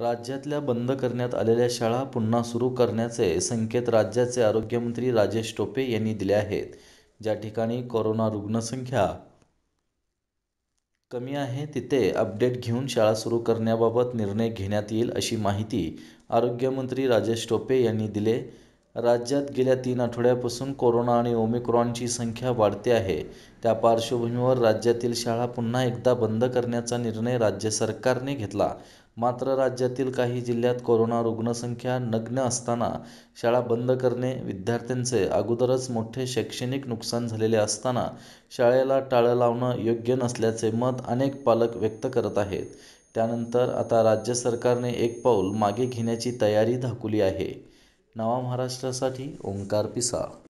राज्यातल्या बंद करण्यात आलेल्या शाळा पुन्हा सुरू करण्याचे संकेत राज्याचे आरोग्यमंत्री राजेश टोपे यांनी दिले आहेत ज्या ठिकाणी कोरोना रुग्णसंख्या कमी आहे तिथे अपडेट घेऊन शाळा सुरू करण्याबाबत निर्णय घेण्यात येईल अशी माहिती आरोग्यमंत्री राजेश टोपे यांनी दिले राज्यात गेल्या तीन आठवड्यापासून कोरोना आणि ओमिक्रॉनची संख्या वाढते आहे त्या पार्श्वभूमीवर राज्यातील शाळा पुन्हा एकदा बंद करण्याचा निर्णय राज्य सरकारने घेतला मात्र राज्यातील काही जिल्ह्यात कोरोना रुग्णसंख्या नग्न असताना शाळा बंद करणे विद्यार्थ्यांचे अगोदरच मोठे शैक्षणिक नुकसान झालेले असताना शाळेला टाळं लावणं योग्य नसल्याचे मत अनेक पालक व्यक्त करत आहेत त्यानंतर आता राज्य सरकारने एक पाऊल मागे घेण्याची तयारी दाखवली आहे नवा महाराष्ट्रासाठी ओंकार पिसा